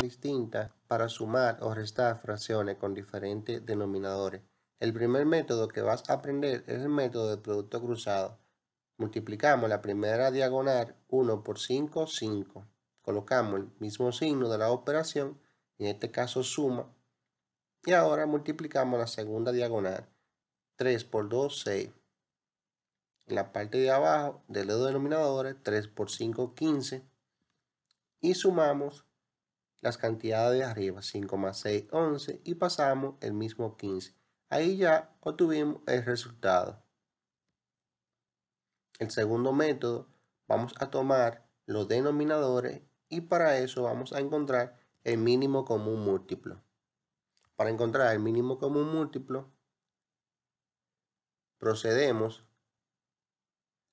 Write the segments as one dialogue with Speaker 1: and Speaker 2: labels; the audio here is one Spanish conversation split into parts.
Speaker 1: Distinta para sumar o restar fracciones con diferentes denominadores. El primer método que vas a aprender es el método de producto cruzado. Multiplicamos la primera diagonal 1 por 5, 5. Colocamos el mismo signo de la operación, en este caso suma. Y ahora multiplicamos la segunda diagonal 3 por 2, 6 la parte de abajo de los denominadores, 3 por 5, 15, y sumamos las cantidades de arriba, 5 más 6, 11, y pasamos el mismo 15. Ahí ya obtuvimos el resultado. El segundo método, vamos a tomar los denominadores y para eso vamos a encontrar el mínimo común múltiplo. Para encontrar el mínimo común múltiplo, procedemos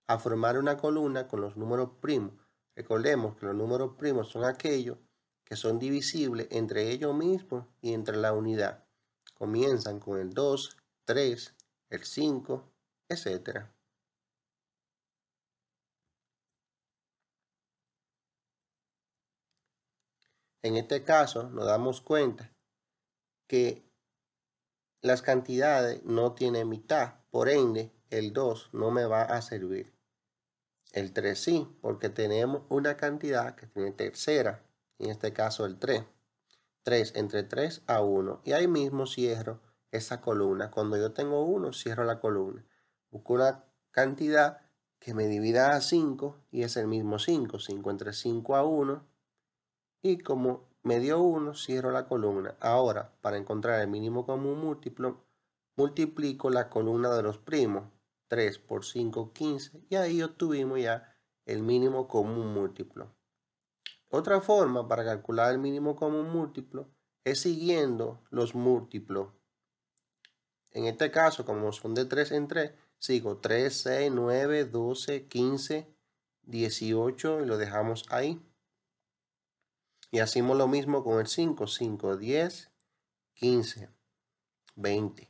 Speaker 1: a formar una columna con los números primos. Recordemos que los números primos son aquellos que son divisibles entre ellos mismos y entre la unidad. Comienzan con el 2, 3, el 5, etc. En este caso nos damos cuenta que las cantidades no tienen mitad, por ende el 2 no me va a servir el 3 sí, porque tenemos una cantidad que tiene tercera, en este caso el 3. 3 entre 3 a 1. Y ahí mismo cierro esa columna. Cuando yo tengo 1, cierro la columna. Busco una cantidad que me divida a 5 y es el mismo 5. 5 entre 5 a 1. Y como me dio 1, cierro la columna. Ahora, para encontrar el mínimo común múltiplo, multiplico la columna de los primos. 3 por 5, 15. Y ahí obtuvimos ya el mínimo común múltiplo. Otra forma para calcular el mínimo común múltiplo es siguiendo los múltiplos. En este caso, como son de 3 en 3, sigo 3, 6, 9, 12, 15, 18 y lo dejamos ahí. Y hacemos lo mismo con el 5, 5, 10, 15, 20.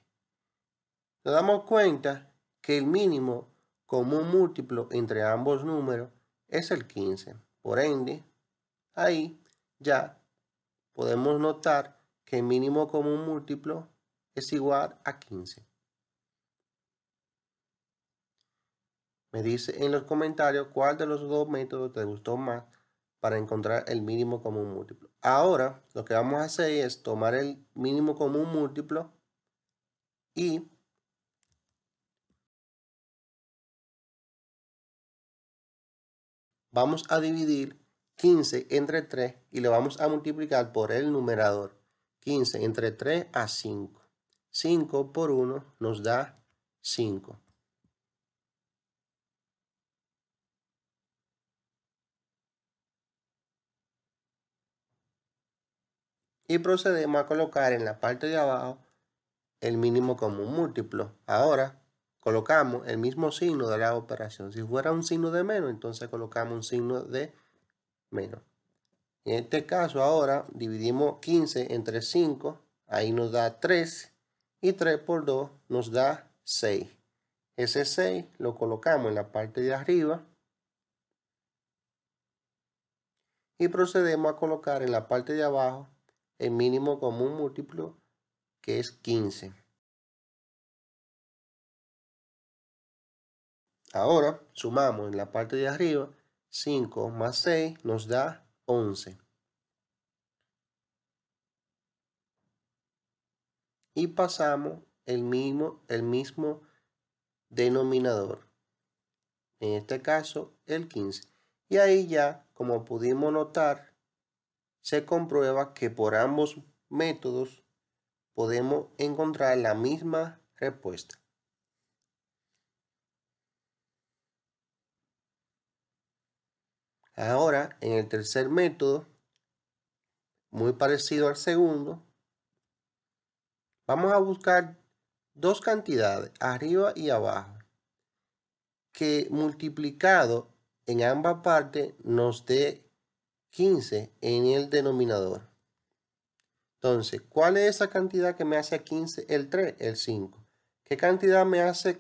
Speaker 1: Nos damos cuenta que el mínimo común múltiplo entre ambos números es el 15. Por ende, ahí ya podemos notar que el mínimo común múltiplo es igual a 15. Me dice en los comentarios cuál de los dos métodos te gustó más para encontrar el mínimo común múltiplo. Ahora lo que vamos a hacer es tomar el mínimo común múltiplo y vamos a dividir 15 entre 3 y lo vamos a multiplicar por el numerador. 15 entre 3 a 5. 5 por 1 nos da 5. Y procedemos a colocar en la parte de abajo el mínimo común múltiplo. Ahora colocamos el mismo signo de la operación. Si fuera un signo de menos, entonces colocamos un signo de menos. En este caso ahora dividimos 15 entre 5, ahí nos da 3 y 3 por 2 nos da 6. Ese 6 lo colocamos en la parte de arriba y procedemos a colocar en la parte de abajo el mínimo común múltiplo que es 15. Ahora sumamos en la parte de arriba 5 más 6 nos da 11. Y pasamos el mismo, el mismo denominador. En este caso el 15. Y ahí ya, como pudimos notar, se comprueba que por ambos métodos podemos encontrar la misma respuesta. Ahora, en el tercer método, muy parecido al segundo, vamos a buscar dos cantidades, arriba y abajo, que multiplicado en ambas partes nos dé 15 en el denominador. Entonces, ¿cuál es esa cantidad que me hace 15 el 3? El 5. ¿Qué cantidad me hace,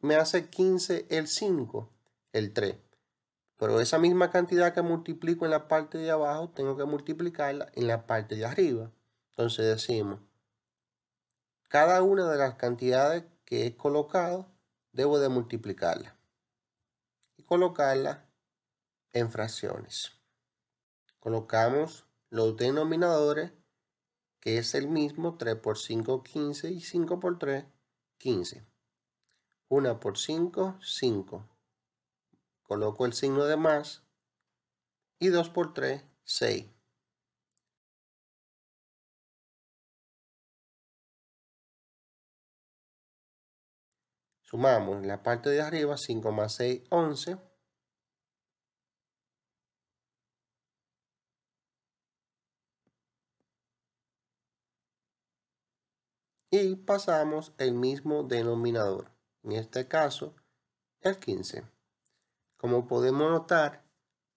Speaker 1: me hace 15 el 5? El 3. Pero esa misma cantidad que multiplico en la parte de abajo, tengo que multiplicarla en la parte de arriba. Entonces decimos, cada una de las cantidades que he colocado, debo de multiplicarla. Y colocarla en fracciones. Colocamos los denominadores, que es el mismo, 3 por 5, 15, y 5 por 3, 15. 1 por 5, 5 coloco el signo de más y 2 por 3, 6. Sumamos en la parte de arriba 5 más 6, 11. Y pasamos el mismo denominador, en este caso el 15. Como podemos notar,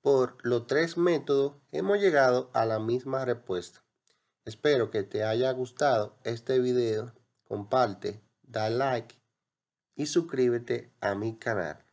Speaker 1: por los tres métodos hemos llegado a la misma respuesta. Espero que te haya gustado este video. Comparte, da like y suscríbete a mi canal.